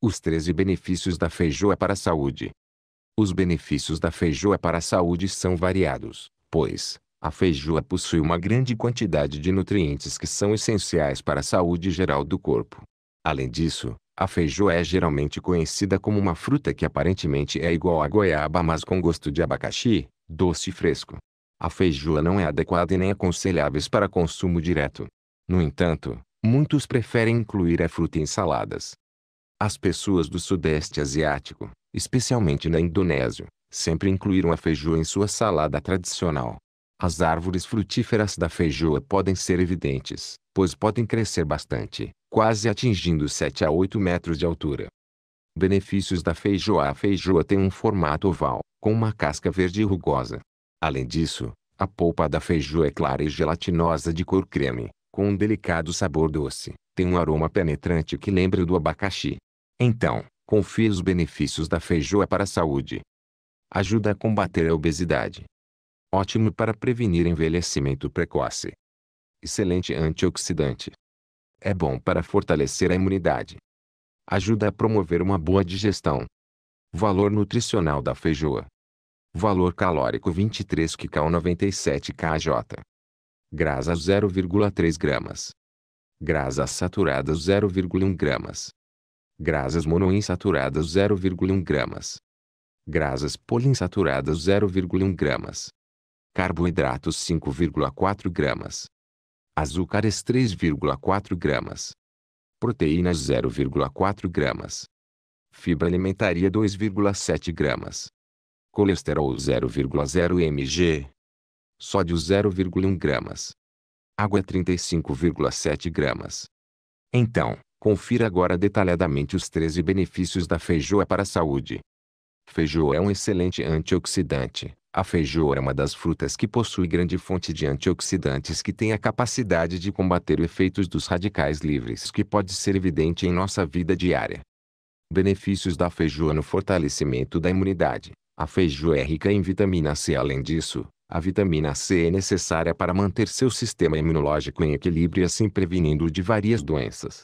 Os 13 benefícios da feijoa é para a saúde. Os benefícios da feijoa é para a saúde são variados, pois, a feijoa possui uma grande quantidade de nutrientes que são essenciais para a saúde geral do corpo. Além disso, a feijoa é geralmente conhecida como uma fruta que aparentemente é igual à goiaba mas com gosto de abacaxi, doce e fresco. A feijoa não é adequada e nem aconselhável para consumo direto. No entanto, muitos preferem incluir a fruta em saladas, as pessoas do Sudeste Asiático, especialmente na Indonésia, sempre incluíram a feijoa em sua salada tradicional. As árvores frutíferas da feijoa podem ser evidentes, pois podem crescer bastante, quase atingindo 7 a 8 metros de altura. Benefícios da feijoa A feijoa tem um formato oval, com uma casca verde e rugosa. Além disso, a polpa da feijoa é clara e gelatinosa de cor creme, com um delicado sabor doce. Tem um aroma penetrante que lembra do abacaxi. Então, confie os benefícios da feijoa para a saúde. Ajuda a combater a obesidade. Ótimo para prevenir envelhecimento precoce. Excelente antioxidante. É bom para fortalecer a imunidade. Ajuda a promover uma boa digestão. Valor nutricional da feijoa. Valor calórico 23 kcal 97 kJ. Grasa 0,3 gramas. Grasas saturadas 0,1 gramas. Grasas monoinsaturadas 0,1 gramas. Grasas poliinsaturadas 0,1 gramas. Carboidratos 5,4 gramas. Açúcares 3,4 gramas. Proteínas 0,4 gramas. Fibra alimentaria 2,7 gramas. Colesterol 0,0 mg. Sódio 0,1 gramas. Água 35,7 gramas. Então, Confira agora detalhadamente os 13 benefícios da feijoa para a saúde. Feijoa é um excelente antioxidante. A feijoa é uma das frutas que possui grande fonte de antioxidantes que tem a capacidade de combater efeitos dos radicais livres que pode ser evidente em nossa vida diária. Benefícios da feijoa no fortalecimento da imunidade. A feijoa é rica em vitamina C. Além disso, a vitamina C é necessária para manter seu sistema imunológico em equilíbrio e assim prevenindo de várias doenças.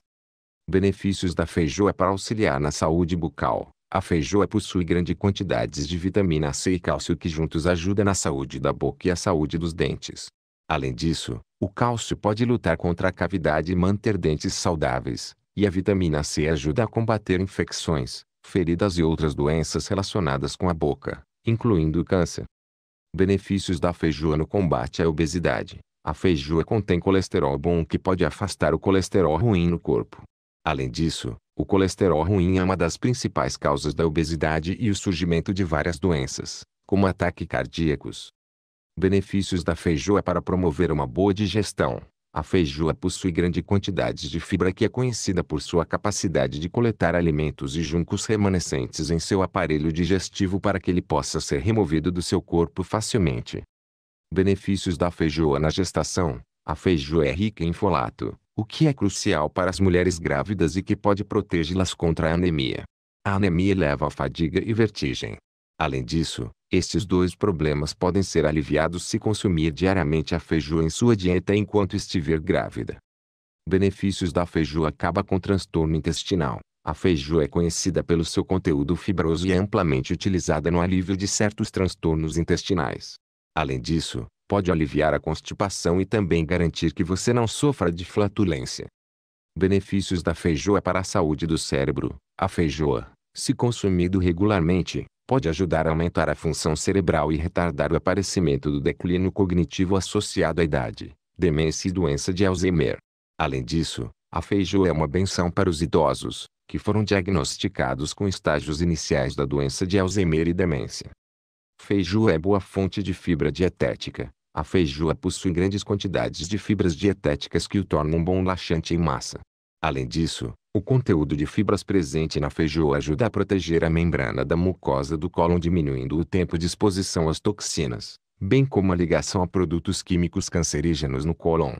Benefícios da feijoa para auxiliar na saúde bucal. A feijoa possui grandes quantidades de vitamina C e cálcio que juntos ajuda na saúde da boca e a saúde dos dentes. Além disso, o cálcio pode lutar contra a cavidade e manter dentes saudáveis, e a vitamina C ajuda a combater infecções, feridas e outras doenças relacionadas com a boca, incluindo o câncer. Benefícios da feijoa no combate à obesidade. A feijoa contém colesterol bom que pode afastar o colesterol ruim no corpo. Além disso, o colesterol ruim é uma das principais causas da obesidade e o surgimento de várias doenças, como ataques cardíacos. Benefícios da feijoa é para promover uma boa digestão. A feijoa possui grande quantidade de fibra que é conhecida por sua capacidade de coletar alimentos e juncos remanescentes em seu aparelho digestivo para que ele possa ser removido do seu corpo facilmente. Benefícios da feijoa na gestação. A feijoa é rica em folato, o que é crucial para as mulheres grávidas e que pode protegê-las contra a anemia. A anemia leva a fadiga e vertigem. Além disso, estes dois problemas podem ser aliviados se consumir diariamente a feijoa em sua dieta enquanto estiver grávida. Benefícios da feijoa acaba com transtorno intestinal. A feijoa é conhecida pelo seu conteúdo fibroso e é amplamente utilizada no alívio de certos transtornos intestinais. Além disso, pode aliviar a constipação e também garantir que você não sofra de flatulência. Benefícios da feijoa para a saúde do cérebro. A feijoa, se consumido regularmente, pode ajudar a aumentar a função cerebral e retardar o aparecimento do declínio cognitivo associado à idade, demência e doença de Alzheimer. Além disso, a feijoa é uma benção para os idosos, que foram diagnosticados com estágios iniciais da doença de Alzheimer e demência. Feijoa é boa fonte de fibra dietética, a feijoa possui grandes quantidades de fibras dietéticas que o tornam um bom laxante em massa. Além disso, o conteúdo de fibras presente na feijoa ajuda a proteger a membrana da mucosa do cólon diminuindo o tempo de exposição às toxinas, bem como a ligação a produtos químicos cancerígenos no cólon.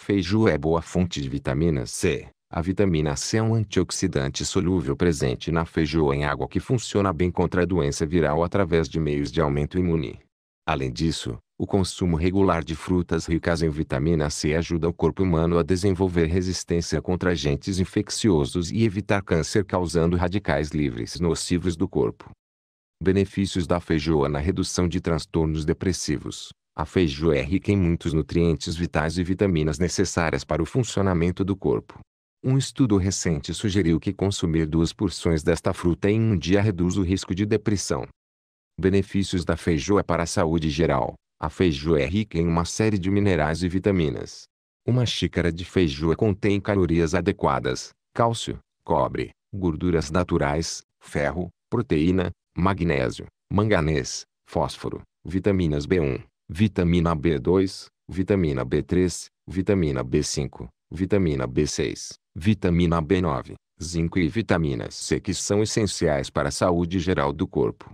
Feijoa é boa fonte de vitamina C. A vitamina C é um antioxidante solúvel presente na feijoa em água que funciona bem contra a doença viral através de meios de aumento imune. Além disso, o consumo regular de frutas ricas em vitamina C ajuda o corpo humano a desenvolver resistência contra agentes infecciosos e evitar câncer causando radicais livres nocivos do corpo. Benefícios da feijoa na redução de transtornos depressivos. A feijoa é rica em muitos nutrientes vitais e vitaminas necessárias para o funcionamento do corpo. Um estudo recente sugeriu que consumir duas porções desta fruta em um dia reduz o risco de depressão. Benefícios da feijoa para a saúde geral. A feijoa é rica em uma série de minerais e vitaminas. Uma xícara de feijoa contém calorias adequadas, cálcio, cobre, gorduras naturais, ferro, proteína, magnésio, manganês, fósforo, vitaminas B1, vitamina B2, vitamina B3, vitamina B5, vitamina B6, vitamina B9, zinco e vitamina C que são essenciais para a saúde geral do corpo.